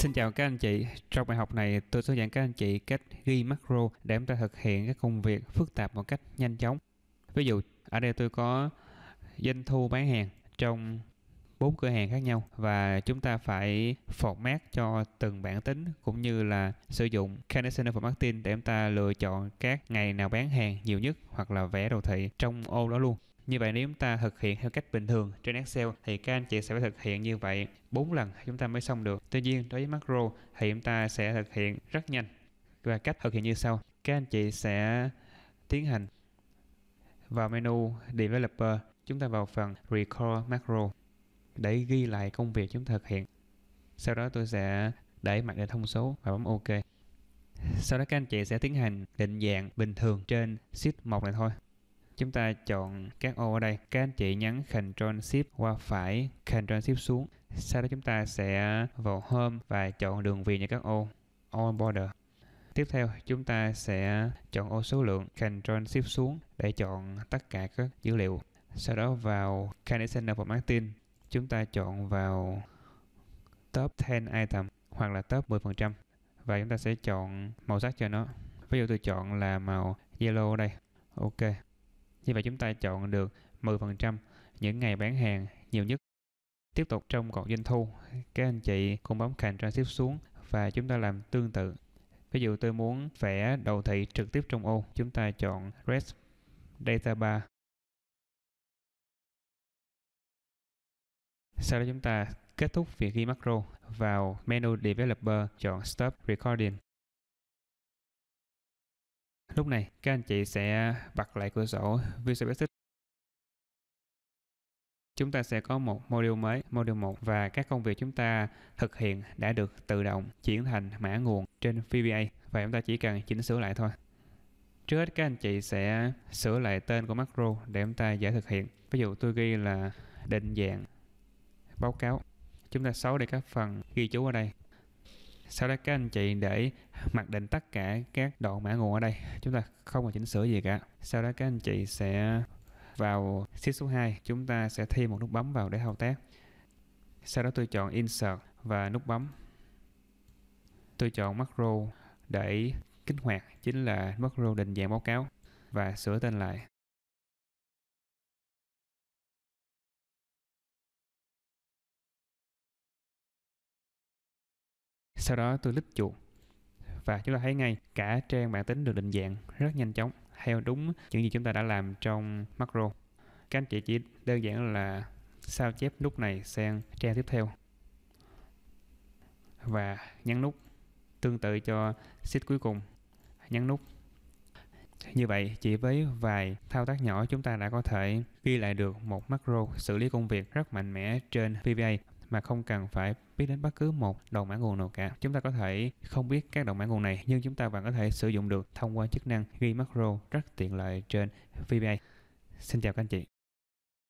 Xin chào các anh chị. Trong bài học này, tôi sẽ dạy các anh chị cách ghi macro để chúng ta thực hiện các công việc phức tạp một cách nhanh chóng. Ví dụ, ở đây tôi có doanh thu bán hàng trong bốn cửa hàng khác nhau và chúng ta phải format cho từng bản tính cũng như là sử dụng Canonical Formatting để chúng ta lựa chọn các ngày nào bán hàng nhiều nhất hoặc là vẽ đồ thị trong ô đó luôn. Như vậy nếu chúng ta thực hiện theo cách bình thường trên Excel thì các anh chị sẽ phải thực hiện như vậy 4 lần chúng ta mới xong được. Tuy nhiên đối với macro thì chúng ta sẽ thực hiện rất nhanh. Và cách thực hiện như sau. Các anh chị sẽ tiến hành vào menu Developer, chúng ta vào phần Record Macro để ghi lại công việc chúng ta thực hiện. Sau đó tôi sẽ để mặc định thông số và bấm OK. Sau đó các anh chị sẽ tiến hành định dạng bình thường trên sheet 1 này thôi. Chúng ta chọn các ô ở đây. Các anh chị nhấn Ctrl Shift qua phải, Ctrl Shift xuống. Sau đó chúng ta sẽ vào Home và chọn đường viền cho các ô. All Border. Tiếp theo chúng ta sẽ chọn ô số lượng Ctrl Shift xuống để chọn tất cả các dữ liệu. Sau đó vào Conditioner for Martin. Chúng ta chọn vào top 10 item hoặc là top 10% và chúng ta sẽ chọn màu sắc cho nó. Ví dụ tôi chọn là màu yellow đây. Ok. Như vậy chúng ta chọn được 10% những ngày bán hàng nhiều nhất. Tiếp tục trong cột doanh thu, các anh chị cũng bấm cành tiếp xuống và chúng ta làm tương tự. Ví dụ tôi muốn vẽ đầu thị trực tiếp trong ô, chúng ta chọn Res Data Bar. Sau đó chúng ta kết thúc việc ghi macro vào menu Developer, chọn Stop Recording. Lúc này, các anh chị sẽ bật lại cửa sổ Visual Basic. Chúng ta sẽ có một module mới, module 1 và các công việc chúng ta thực hiện đã được tự động chuyển thành mã nguồn trên VBA và chúng ta chỉ cần chỉnh sửa lại thôi. Trước hết các anh chị sẽ sửa lại tên của macro để chúng ta dễ thực hiện. Ví dụ tôi ghi là định dạng báo cáo. Chúng ta xóa đi các phần ghi chú ở đây sau đó các anh chị để mặc định tất cả các đoạn mã nguồn ở đây chúng ta không còn chỉnh sửa gì cả sau đó các anh chị sẽ vào sheet số 2 chúng ta sẽ thêm một nút bấm vào để thao tác sau đó tôi chọn insert và nút bấm tôi chọn macro để kích hoạt chính là macro định dạng báo cáo và sửa tên lại sau đó tôi lít chuột và chúng ta thấy ngay cả trang bản tính được định dạng rất nhanh chóng theo đúng những gì chúng ta đã làm trong macro các anh chị chỉ đơn giản là sao chép nút này sang trang tiếp theo và nhấn nút tương tự cho sheet cuối cùng nhấn nút như vậy chỉ với vài thao tác nhỏ chúng ta đã có thể ghi lại được một macro xử lý công việc rất mạnh mẽ trên VBA mà không cần phải biết đến bất cứ một đầu mã nguồn nào cả. Chúng ta có thể không biết các đầu mã nguồn này nhưng chúng ta vẫn có thể sử dụng được thông qua chức năng ghi macro rất tiện lợi trên VBA. Xin chào các anh chị.